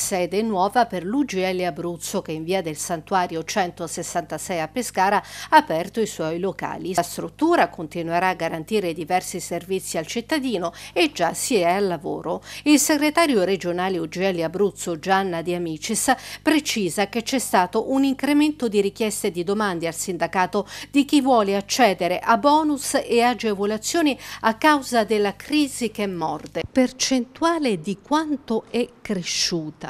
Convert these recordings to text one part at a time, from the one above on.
sede nuova per l'UGL Abruzzo che in via del Santuario 166 a Pescara ha aperto i suoi locali. La struttura continuerà a garantire diversi servizi al cittadino e già si è al lavoro. Il segretario regionale UGL Abruzzo Gianna Di Amicis precisa che c'è stato un incremento di richieste di domande al sindacato di chi vuole accedere a bonus e agevolazioni a causa della crisi che morde. Percentuale di quanto è cresciuta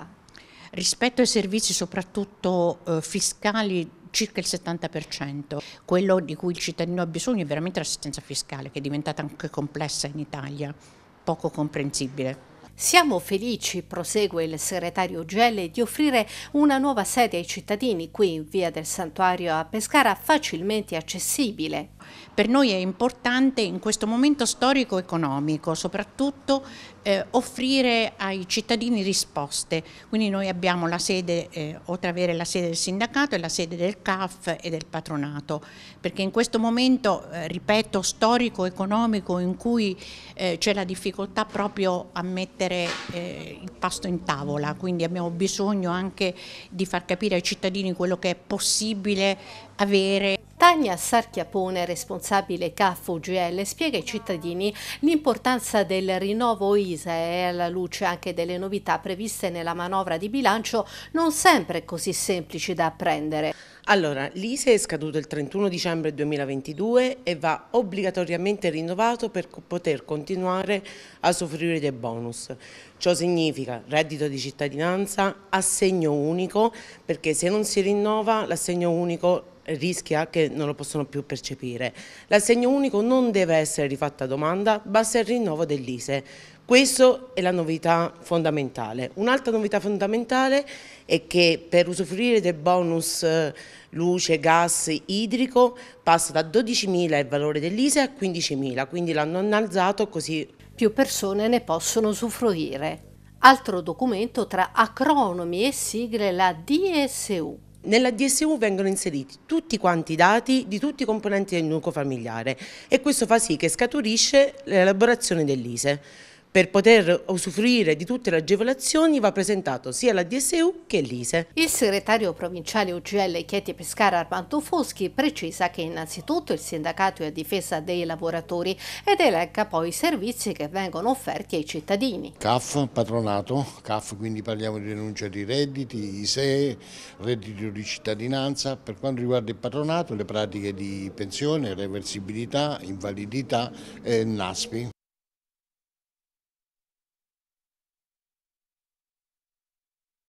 rispetto ai servizi soprattutto eh, fiscali circa il 70%. Quello di cui il cittadino ha bisogno è veramente l'assistenza fiscale, che è diventata anche complessa in Italia, poco comprensibile. Siamo felici, prosegue il segretario Gelli, di offrire una nuova sede ai cittadini qui in via del Santuario a Pescara facilmente accessibile per noi è importante in questo momento storico-economico, soprattutto eh, offrire ai cittadini risposte. Quindi noi abbiamo la sede, eh, oltre ad avere la sede del sindacato, e la sede del CAF e del patronato, perché in questo momento, eh, ripeto, storico-economico in cui eh, c'è la difficoltà proprio a mettere eh, il pasto in tavola, quindi abbiamo bisogno anche di far capire ai cittadini quello che è possibile avere. Tania Sarchiapone, responsabile CAF UGL, spiega ai cittadini l'importanza del rinnovo ISA e alla luce anche delle novità previste nella manovra di bilancio non sempre così semplici da apprendere. Allora, l'ISE è scaduto il 31 dicembre 2022 e va obbligatoriamente rinnovato per poter continuare a soffrire dei bonus. Ciò significa reddito di cittadinanza, assegno unico, perché se non si rinnova l'assegno unico rischia che non lo possono più percepire. L'assegno unico non deve essere rifatto a domanda, basta il rinnovo dell'ISE. Questa è la novità fondamentale. Un'altra novità fondamentale è che per usufruire del bonus eh, luce, gas, idrico passa da 12.000 il valore dell'ISE a 15.000, quindi l'hanno innalzato così. Più persone ne possono usufruire. Altro documento tra acronomi e sigle la DSU. Nella DSU vengono inseriti tutti quanti i dati di tutti i componenti del nucleo familiare e questo fa sì che scaturisce l'elaborazione dell'ISE. Per poter usufruire di tutte le agevolazioni va presentato sia la DSU che l'ISE. Il segretario provinciale UGL Chieti Pescara Armando Foschi precisa che innanzitutto il sindacato è a difesa dei lavoratori ed elenca poi i servizi che vengono offerti ai cittadini. CAF, patronato, CAF quindi parliamo di denuncia di redditi, ISE, reddito di cittadinanza. Per quanto riguarda il patronato le pratiche di pensione, reversibilità, invalidità, e NASPI.